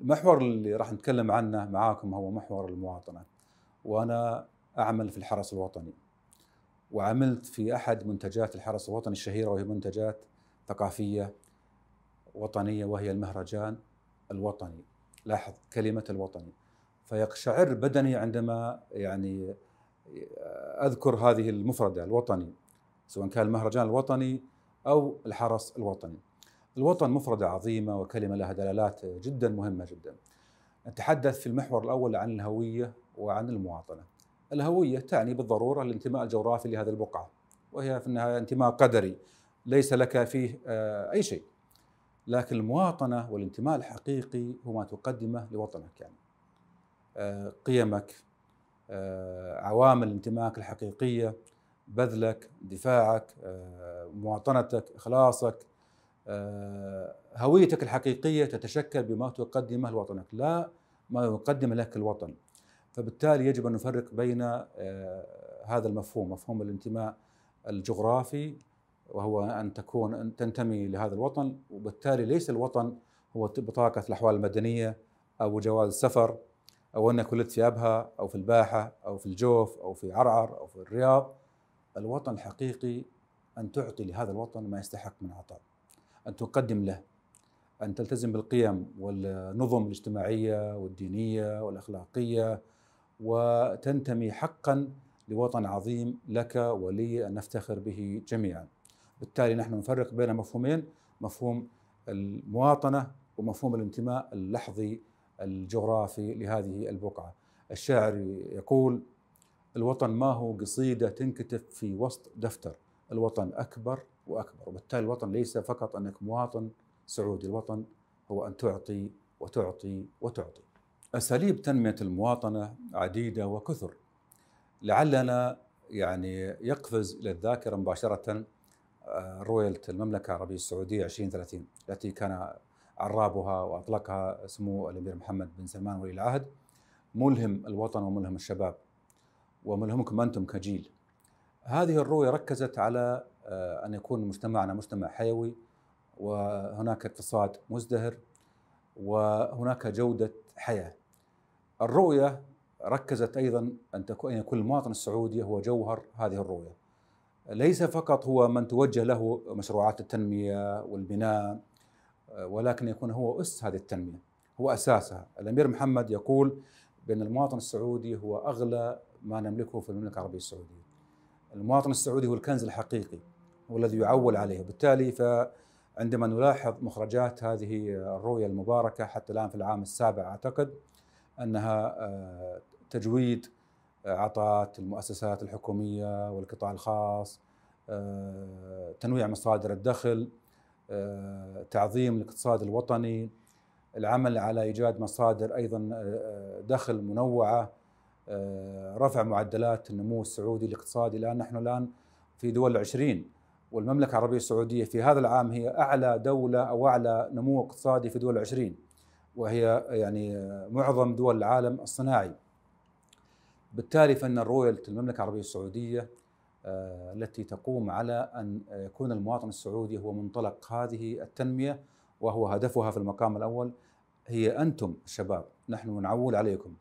المحور اللي راح نتكلم عنه معاكم هو محور المواطنة وأنا أعمل في الحرس الوطني وعملت في أحد منتجات الحرس الوطني الشهيرة وهي منتجات ثقافية وطنية وهي المهرجان الوطني لاحظ كلمة الوطني فيقشعر بدني عندما يعني آه، أذكر هذه المفردة الوطني سواء كان المهرجان الوطني أو الحرس الوطني الوطن مفردة عظيمة وكلمة لها دلالات جدا مهمة جدا نتحدث في المحور الأول عن الهوية وعن المواطنة الهوية تعني بالضرورة الانتماء الجغرافي لهذه البقعة وهي في النهاية انتماء قدري ليس لك فيه آه، أي شيء لكن المواطنة والانتماء الحقيقي هو ما تقدمه لوطنك يعني آه، قيمك آه، عوامل انتمائك الحقيقية بذلك دفاعك مواطنتك إخلاصك آه، هويتك الحقيقيه تتشكل بما تقدمه لوطنك لا ما يقدم لك الوطن فبالتالي يجب ان نفرق بين آه، هذا المفهوم مفهوم الانتماء الجغرافي وهو ان تكون ان تنتمي لهذا الوطن وبالتالي ليس الوطن هو بطاقه الاحوال المدنيه او جواز السفر او انك ولدت في ابها او في الباحه او في الجوف او في عرعر او في الرياض الوطن الحقيقي ان تعطي لهذا الوطن ما يستحق من عطاء أن تقدم له أن تلتزم بالقيم والنظم الاجتماعية والدينية والأخلاقية وتنتمي حقا لوطن عظيم لك ولي أن نفتخر به جميعا بالتالي نحن نفرق بين مفهومين مفهوم المواطنة ومفهوم الانتماء اللحظي الجغرافي لهذه البقعة الشاعر يقول الوطن ما هو قصيدة تنكتب في وسط دفتر الوطن أكبر وأكبر وبالتالي الوطن ليس فقط أنك مواطن سعودي الوطن هو أن تعطي وتعطي وتعطي أساليب تنمية المواطنة عديدة وكثر لعلنا يعني يقفز إلى الذاكرة مباشرة آه، رويلة المملكة العربية السعودية 2030 التي كان عرابها وأطلقها سمو الأمير محمد بن سلمان ولي العهد ملهم الوطن وملهم الشباب وملهمكم أنتم كجيل هذه الرؤية ركزت على آه، أن يكون مجتمعنا مجتمع حيوي وهناك اقتصاد مزدهر وهناك جودة حياة الرؤية ركزت أيضا أن تكون يكون المواطن السعودي هو جوهر هذه الرؤية ليس فقط هو من توجه له مشروعات التنمية والبناء آه، ولكن يكون هو أس هذه التنمية هو أساسها الأمير محمد يقول بأن المواطن السعودي هو أغلى ما نملكه في المملكة العربية السعودية المواطن السعودي هو الكنز الحقيقي هو الذي يعول عليه وبالتالي فعندما نلاحظ مخرجات هذه الرؤية المباركة حتى الآن في العام السابع أعتقد أنها آه، تجويد عطاءات المؤسسات الحكومية والقطاع الخاص آه، تنويع مصادر الدخل آه، تعظيم الاقتصاد الوطني العمل على ايجاد مصادر ايضا دخل منوعه آه، رفع معدلات النمو السعودي الاقتصادي الان نحن الان في دول العشرين والمملكة العربية السعودية في هذا العام هي أعلى دولة أو أعلى نمو اقتصادي في دول العشرين وهي يعني معظم دول العالم الصناعي بالتالي فإن رؤية المملكة العربية السعودية آه، التي تقوم على أن يكون المواطن السعودي هو منطلق هذه التنمية وهو هدفها في المقام الأول هي أنتم الشباب نحن نعول عليكم